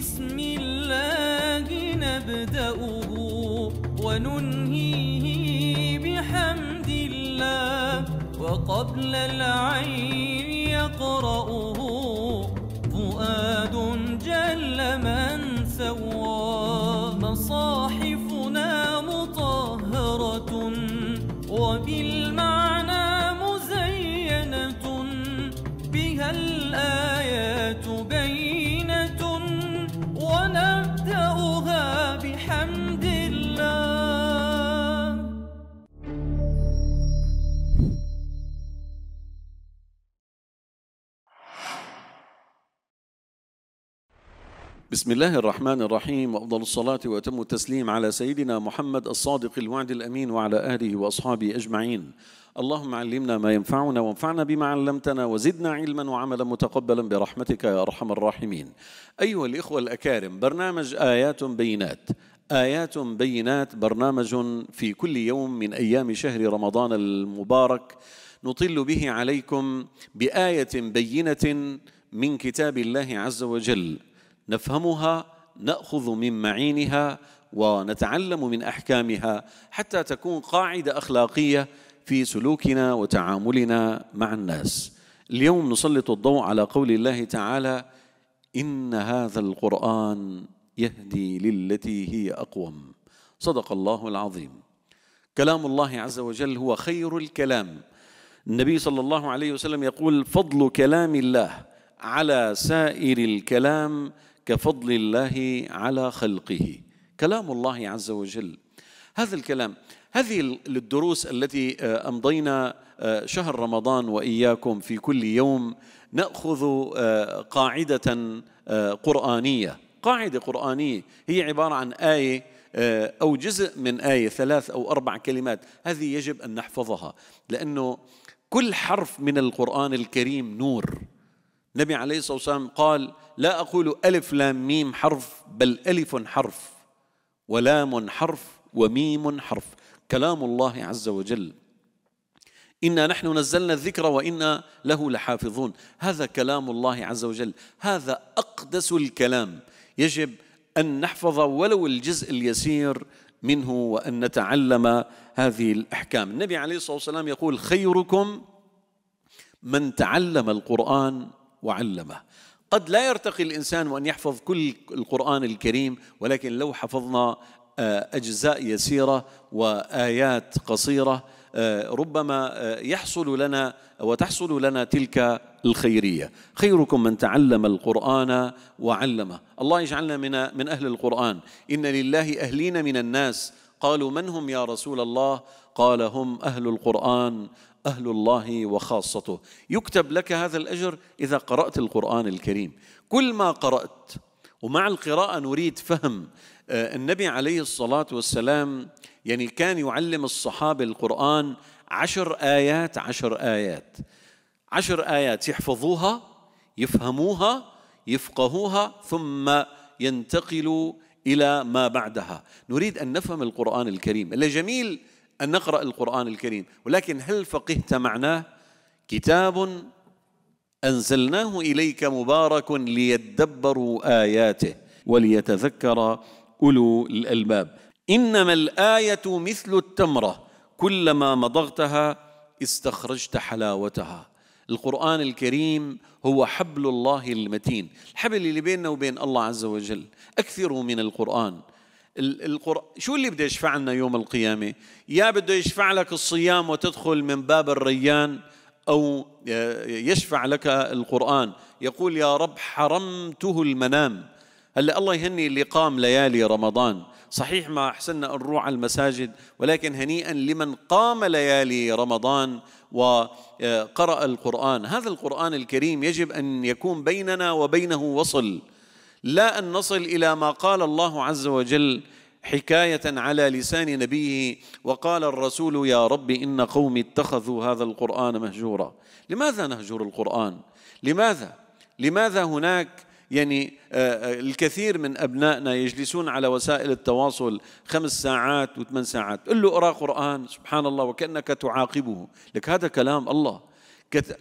بسم الله نبدأه وننهيه بحمد الله وقبل العين يقرأه بسم الله الرحمن الرحيم وافضل الصلاه واتم التسليم على سيدنا محمد الصادق الوعد الامين وعلى اله واصحابه اجمعين. اللهم علمنا ما ينفعنا وانفعنا بما علمتنا وزدنا علما وعملا متقبلا برحمتك يا ارحم الراحمين. ايها الاخوه الاكارم برنامج ايات بينات آيات بينات برنامج في كل يوم من أيام شهر رمضان المبارك نطل به عليكم بآية بينة من كتاب الله عز وجل نفهمها ناخذ من معينها ونتعلم من احكامها حتى تكون قاعده اخلاقيه في سلوكنا وتعاملنا مع الناس اليوم نسلط الضوء على قول الله تعالى ان هذا القران يهدي للتي هي اقوم صدق الله العظيم كلام الله عز وجل هو خير الكلام النبي صلى الله عليه وسلم يقول فضل كلام الله على سائر الكلام كفضل الله على خلقه كلام الله عز وجل هذا الكلام هذه الدروس التي آه، امضينا آه، شهر رمضان واياكم في كل يوم ناخذ آه، قاعده قرانيه قاعده قرانيه هي عباره عن ايه او جزء من ايه ثلاث او اربع كلمات هذه يجب ان نحفظها لانه كل حرف من القران الكريم نور النبي عليه الصلاة والسلام قال لا أقول ألف لام ميم حرف بل ألف حرف ولام حرف وميم حرف كلام الله عز وجل إنا نحن نزلنا الذكر وإنا له لحافظون هذا كلام الله عز وجل هذا أقدس الكلام يجب أن نحفظ ولو الجزء اليسير منه وأن نتعلم هذه الأحكام النبي عليه الصلاة والسلام يقول خيركم من تعلم القرآن وعلمه قد لا يرتقي الإنسان وأن يحفظ كل القرآن الكريم ولكن لو حفظنا آه، أجزاء يسيرة وآيات قصيرة آه، ربما آه، يحصل لنا وتحصل لنا تلك الخيريه، خيركم من تعلم القران وعلمه، الله يجعلنا من من اهل القران، ان لله اهلين من الناس، قالوا من هم يا رسول الله؟ قال هم اهل القران اهل الله وخاصته يكتب لك هذا الاجر اذا قرات القران الكريم كل ما قرات ومع القراءه نريد فهم آه، النبي عليه الصلاه والسلام يعني كان يعلم الصحابه القران عشر ايات عشر ايات عشر ايات يحفظوها يفهموها يفقهوها ثم ينتقلوا الى ما بعدها نريد ان نفهم القران الكريم اللي جميل أن نقرأ القرآن الكريم ولكن هل فقهت معناه كتاب أنزلناه إليك مبارك ليدبروا آياته وليتذكر أولو الألباب إنما الآية مثل التمرة كلما مضغتها استخرجت حلاوتها القرآن الكريم هو حبل الله المتين الحبل اللي بيننا وبين الله عز وجل أكثروا من القرآن القرآن شو اللي بده يشفع لنا يوم القيامة يا بده يشفع لك الصيام وتدخل من باب الريان أو آه، يشفع لك القرآن يقول يا رب حرمته المنام هلا الله يهني اللي قام ليالي رمضان صحيح ما أحسننا أن نروح على المساجد ولكن هنيئا لمن قام ليالي رمضان وقرأ آه، القرآن هذا القرآن الكريم يجب أن يكون بيننا وبينه وصل لا ان نصل الى ما قال الله عز وجل حكايه على لسان نبيه وقال الرسول يا رب ان قومي اتخذوا هذا القران مهجورا لماذا نهجر القران لماذا لماذا هناك يعني آه، آه، الكثير من أبنائنا يجلسون على وسائل التواصل خمس ساعات وثمان ساعات قل له اقرأ قرآن سبحان الله وكأنك تعاقبه لك هذا كلام الله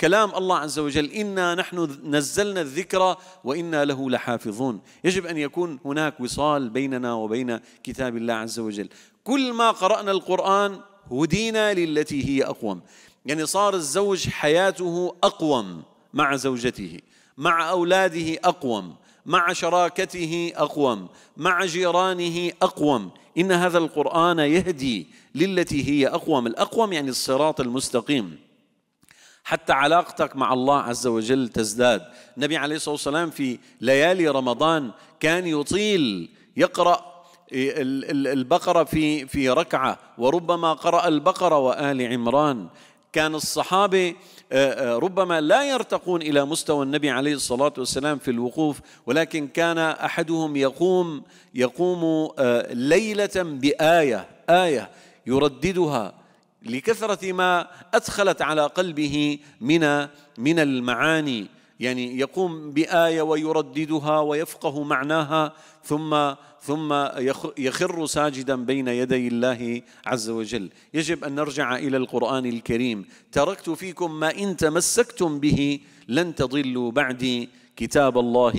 كلام الله عز وجل إنا نحن نزلنا الذكر وإنا له لحافظون يجب أن يكون هناك وصال بيننا وبين كتاب الله عز وجل كل ما قرأنا القرآن هدينا للتي هي أقوم يعني صار الزوج حياته أقوم مع زوجته مع أولاده أقوم مع شراكته أقوم مع جيرانه أقوم إن هذا القرآن يهدي للتي هي أقوم الأقوم يعني الصراط المستقيم حتى علاقتك مع الله عز وجل تزداد النبي عليه الصلاة والسلام في ليالي رمضان كان يطيل يقرأ البقرة في في ركعة وربما قرأ البقرة وآل عمران كان الصحابة آه، آه، ربما لا يرتقون الى مستوى النبي عليه الصلاه والسلام في الوقوف ولكن كان احدهم يقوم يقوم آه، ليله بايه ايه يرددها لكثرة ما أدخلت على قلبه من من المعاني يعني يقوم بآية ويرددها ويفقه معناها ثم ثم يخر ساجدا بين يدي الله عز وجل يجب أن نرجع إلى القرآن الكريم تركت فيكم ما إن تمسكتم به لن تضلوا بعدي كتاب الله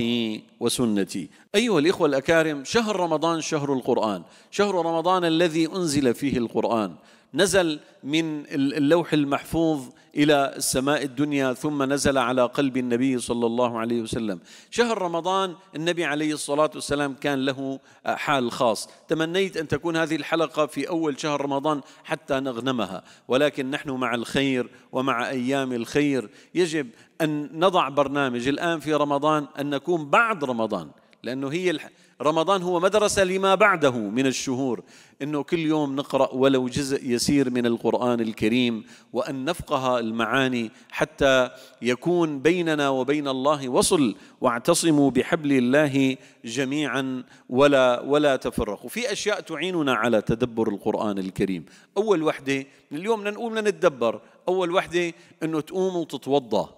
وسنتي أيها الإخوة الأكارم شهر رمضان شهر القرآن شهر رمضان الذي أنزل فيه القرآن نزل من اللوح المحفوظ إلى السماء الدنيا ثم نزل على قلب النبي صلى الله عليه وسلم شهر رمضان النبي عليه الصلاة والسلام كان له آه، حال خاص تمنيت أن تكون هذه الحلقة في أول شهر رمضان حتى نغنمها ولكن نحن مع الخير ومع أيام الخير يجب أن نضع برنامج الآن في رمضان أن نكون بعد رمضان لأنه هي الح... رمضان هو مدرسة لما بعده من الشهور أنه كل يوم نقرأ ولو جزء يسير من القرآن الكريم وأن نفقه المعاني حتى يكون بيننا وبين الله وصل واعتصموا بحبل الله جميعا ولا ولا تفرقوا في أشياء تعيننا على تدبر القرآن الكريم أول وحدة اليوم نقوم نتدبر أول وحدة أنه تقوم وتتوضأ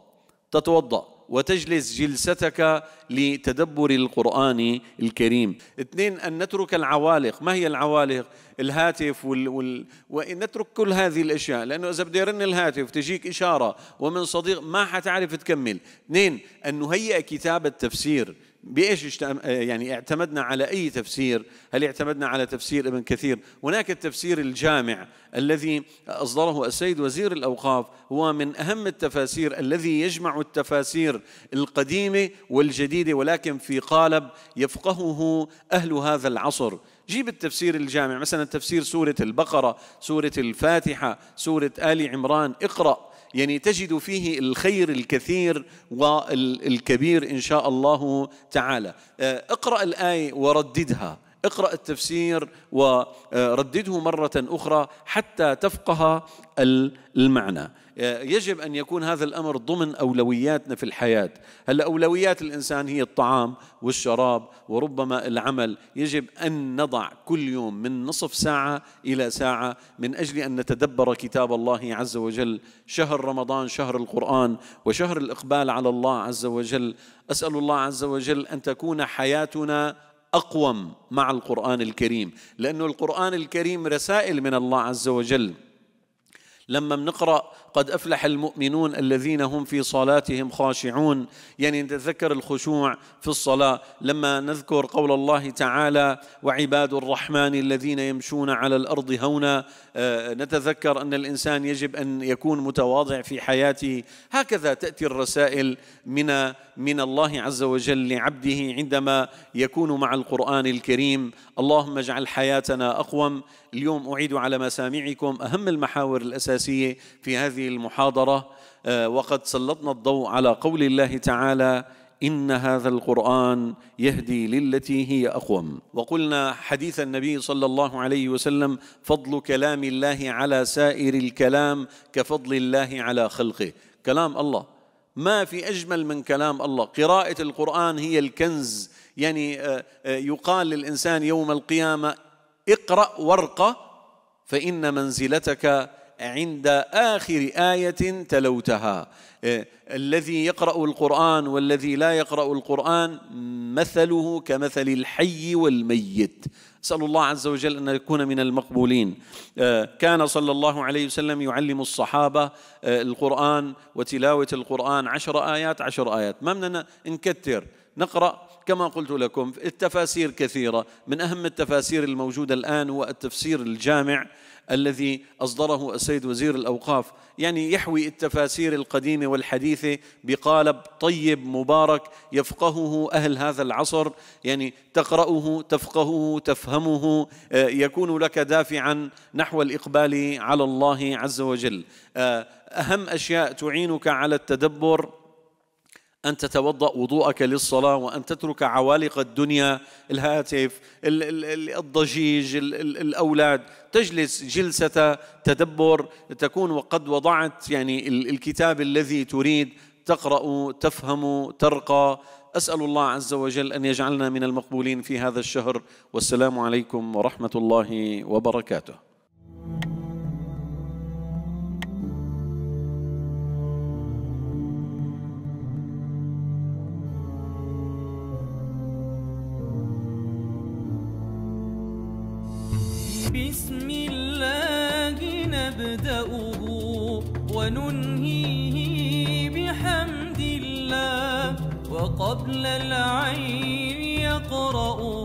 تتوضأ وتجلس جلستك لتدبر القرآن الكريم اثنين أن نترك العوالق ما هي العوالق الهاتف وال... وال... نترك كل هذه الأشياء لأنه إذا بده يرن الهاتف تجيك إشارة ومن صديق ما حتعرف تكمل اثنين أن نهيئ كتاب التفسير بايش آه، يعني اعتمدنا على اي تفسير؟ هل اعتمدنا على تفسير ابن كثير؟ هناك التفسير الجامع الذي اصدره السيد وزير الاوقاف هو من اهم التفاسير الذي يجمع التفاسير القديمه والجديده ولكن في قالب يفقهه اهل هذا العصر. جيب التفسير الجامع مثلا تفسير سوره البقره، سوره الفاتحه، سوره ال عمران، اقرأ يعني تجد فيه الخير الكثير والكبير إن شاء الله تعالى آه، اقرأ الآية ورددها اقرأ التفسير وردده مرة أخرى حتى تفقه المعنى يجب أن يكون هذا الأمر ضمن أولوياتنا في الحياة هل أولويات الإنسان هي الطعام والشراب وربما العمل يجب أن نضع كل يوم من نصف ساعة إلى ساعة من أجل أن نتدبر كتاب الله عز وجل شهر رمضان شهر القرآن وشهر الإقبال على الله عز وجل أسأل الله عز وجل أن تكون حياتنا اقوم مع القران الكريم لانه القران الكريم رسائل من الله عز وجل لما بنقرا قد افلح المؤمنون الذين هم في صلاتهم خاشعون يعني نتذكر الخشوع في الصلاه لما نذكر قول الله تعالى وعباد الرحمن الذين يمشون على الارض هونا آه، نتذكر ان الانسان يجب ان يكون متواضع في حياته هكذا تاتي الرسائل من من الله عز وجل لعبده عندما يكون مع القران الكريم اللهم اجعل حياتنا أقوم اليوم أعيد على مسامعكم أهم المحاور الأساسية في هذه المحاضرة آه، وقد سلطنا الضوء على قول الله تعالى إن هذا القرآن يهدي للتي هي أقوم وقلنا حديث النبي صلى الله عليه وسلم فضل كلام الله على سائر الكلام كفضل الله على خلقه كلام الله ما في أجمل من كلام الله قراءة القرآن هي الكنز يعني آه، آه، يقال للإنسان يوم القيامة اقرأ ورقة فإن منزلتك عند آخر آية تلوتها آه، الذي يقرأ القرآن والذي لا يقرأ القرآن مثله كمثل الحي والميت أسأل الله عز وجل أن يكون من المقبولين كان صلى الله عليه وسلم يعلم الصحابة القرآن وتلاوة القرآن عشر آيات عشر آيات ما مننا نكتر نقرأ كما قلت لكم التفاسير كثيرة من أهم التفاسير الموجودة الآن هو التفسير الجامع الذي أصدره السيد وزير الأوقاف يعني يحوي التفاسير القديمة والحديثة بقالب طيب مبارك يفقهه أهل هذا العصر يعني تقرأه تفقهه تفهمه آه، يكون لك دافعا نحو الإقبال على الله عز وجل آه، أهم أشياء تعينك على التدبر أن تتوضأ وضوءك للصلاة وأن تترك عوالق الدنيا الهاتف الضجيج الأولاد تجلس جلسة تدبر تكون وقد وضعت يعني الكتاب الذي تريد تقرأ تفهم ترقى أسأل الله عز وجل أن يجعلنا من المقبولين في هذا الشهر والسلام عليكم ورحمة الله وبركاته بسم الله نبدأه وننهيه بحمد الله وقبل العين يقرأه